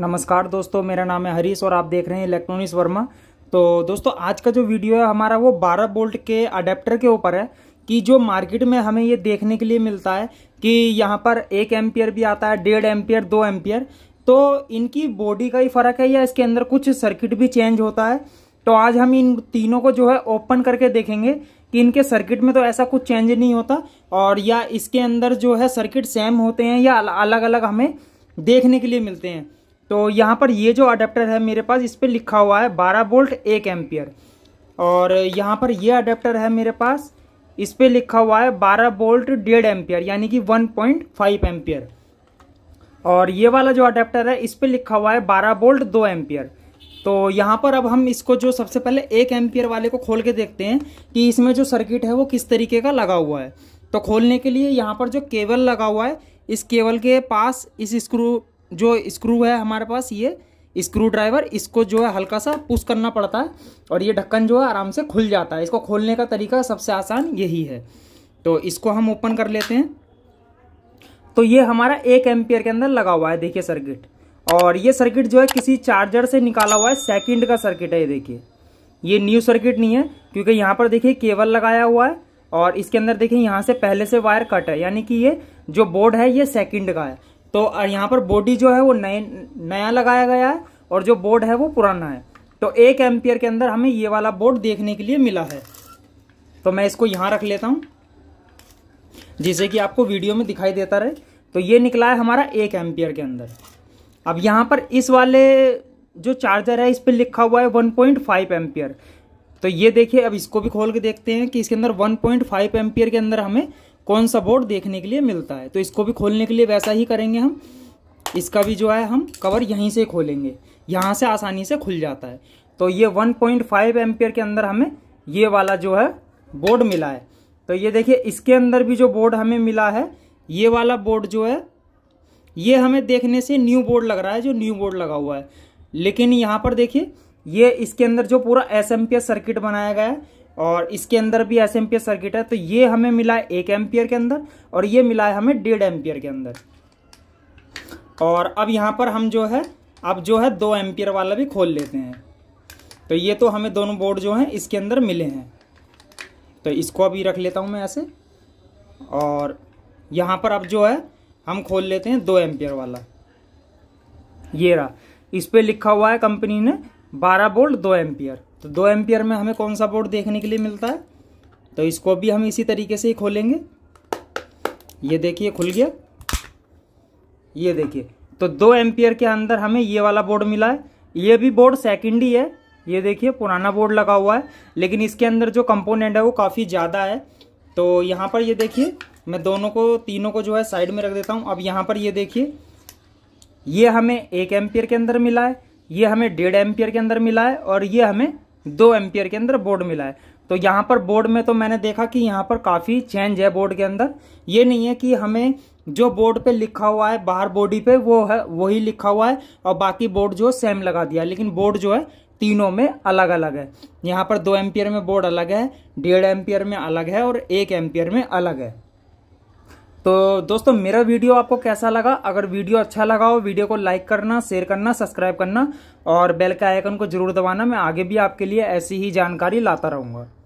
नमस्कार दोस्तों मेरा नाम है हरीश और आप देख रहे हैं इलेक्ट्रॉनिक्स वर्मा तो दोस्तों आज का जो वीडियो है हमारा वो 12 बोल्ट के अडेप्टर के ऊपर है कि जो मार्केट में हमें ये देखने के लिए मिलता है कि यहाँ पर एक एम्पियर भी आता है डेढ़ एम्पियर दो एम्पियर तो इनकी बॉडी का ही फर्क है या इसके अंदर कुछ सर्किट भी चेंज होता है तो आज हम इन तीनों को जो है ओपन करके देखेंगे कि इनके सर्किट में तो ऐसा कुछ चेंज नहीं होता और या इसके अंदर जो है सर्किट सेम होते हैं या अलग अलग हमें देखने के लिए मिलते हैं तो यहाँ पर ये जो अडेप्टर है मेरे पास इस पर लिखा हुआ है बारह वोल्ट एक एम्पियर और यहाँ पर ये अडेप्टर है मेरे पास इस पर लिखा हुआ है बारह वोल्ट डेढ़ एम्पियर यानी कि वन पॉइंट फाइव एम्पियर और ये वाला जो अडेप्टर है इस पर लिखा हुआ है बारह वोल्ट दो एम्पियर तो यहाँ पर अब हम इसको जो सबसे पहले एक एम्पियर वाले को खोल के देखते हैं कि इसमें जो सर्किट है वो किस तरीके का लगा हुआ है तो खोलने के लिए यहाँ पर जो केबल लगा हुआ है इस केबल के पास इस स्क्रू जो स्क्रू है हमारे पास ये स्क्रू ड्राइवर इसको जो है हल्का सा पुश करना पड़ता है और ये ढक्कन जो है आराम से खुल जाता है इसको खोलने का तरीका सबसे आसान यही है तो इसको हम ओपन कर लेते हैं तो ये हमारा एक एम्पियर के अंदर लगा हुआ है देखिए सर्किट और ये सर्किट जो है किसी चार्जर से निकाला हुआ है सेकंड का सर्किट है ये देखिए ये न्यू सर्किट नहीं है क्योंकि यहाँ पर देखिए केबल लगाया हुआ है और इसके अंदर देखिए यहाँ से पहले से वायर कट है यानी कि ये जो बोर्ड है ये सेकंड का है तो यहाँ पर बॉडी जो है वो नए नया लगाया गया है और जो बोर्ड है वो पुराना है तो एक एम्पियर के अंदर हमें ये वाला बोर्ड देखने के लिए मिला है तो मैं इसको यहाँ रख लेता हूँ जिससे कि आपको वीडियो में दिखाई देता रहे तो ये निकला है हमारा एक एम्पियर के अंदर अब यहाँ पर इस वाले जो चार्जर है इस पर लिखा हुआ है वन पॉइंट तो ये देखिए अब इसको भी खोल के देखते हैं कि इसके अंदर वन पॉइंट के अंदर हमें कौन सा बोर्ड देखने के लिए मिलता है तो इसको भी खोलने के लिए वैसा ही करेंगे हम इसका भी जो है हम कवर यहीं से खोलेंगे यहाँ से आसानी से खुल जाता है तो ये 1.5 पॉइंट के अंदर हमें ये वाला जो है बोर्ड मिला है तो ये देखिए इसके अंदर भी जो बोर्ड हमें मिला है ये वाला बोर्ड जो है ये हमें देखने से न्यू बोर्ड लग रहा है जो न्यू बोर्ड लगा हुआ है लेकिन यहाँ पर देखिए ये इसके अंदर जो पूरा एस सर्किट बनाया गया है और इसके अंदर भी एस एम्पियर सर्किट है तो ये हमें मिला है एक एम्पियर के अंदर और ये मिला है हमें डेढ़ एम्पियर के अंदर और अब यहाँ पर हम जो है अब जो है दो एम्पियर वाला भी खोल लेते हैं तो ये तो हमें दोनों बोर्ड जो हैं इसके अंदर मिले हैं तो इसको अभी रख लेता हूँ मैं ऐसे और यहाँ पर अब जो है हम खोल लेते हैं दो एम्पियर वाला ये रहा इस पर लिखा हुआ है कंपनी ने बारह बोल्ट दो एम्पियर तो दो एम्पियर में हमें कौन सा बोर्ड देखने के लिए मिलता है तो इसको भी हम इसी तरीके से ही खोलेंगे ये देखिए खुल गया ये देखिए तो दो एम्पियर के अंदर हमें ये वाला बोर्ड मिला है ये भी बोर्ड सेकेंड ही है ये देखिए पुराना बोर्ड लगा हुआ है लेकिन इसके अंदर जो कंपोनेंट है वो काफ़ी ज़्यादा है तो यहाँ पर ये देखिए मैं दोनों को तीनों को जो है साइड में रख देता हूँ अब यहाँ पर ये देखिए ये हमें एक एम्पियर के अंदर मिला है ये हमें डेढ़ एम्पियर के अंदर मिला है और ये हमें दो एम्पियर के अंदर बोर्ड मिला है तो यहाँ पर बोर्ड में तो मैंने देखा कि यहाँ पर काफ़ी चेंज है बोर्ड के अंदर ये नहीं है कि हमें जो बोर्ड पे लिखा हुआ है बाहर बॉडी पे वो है वही लिखा हुआ है और बाकी बोर्ड जो सेम लगा दिया लेकिन बोर्ड जो है तीनों में अलग अलग है यहाँ पर दो एम्पियर में बोर्ड अलग है डेढ़ एम्पियर में अलग है और एक एम्पियर में अलग है तो दोस्तों मेरा वीडियो आपको कैसा लगा अगर वीडियो अच्छा लगा हो वीडियो को लाइक करना शेयर करना सब्सक्राइब करना और बेल के आइकन को जरूर दबाना मैं आगे भी आपके लिए ऐसी ही जानकारी लाता रहूंगा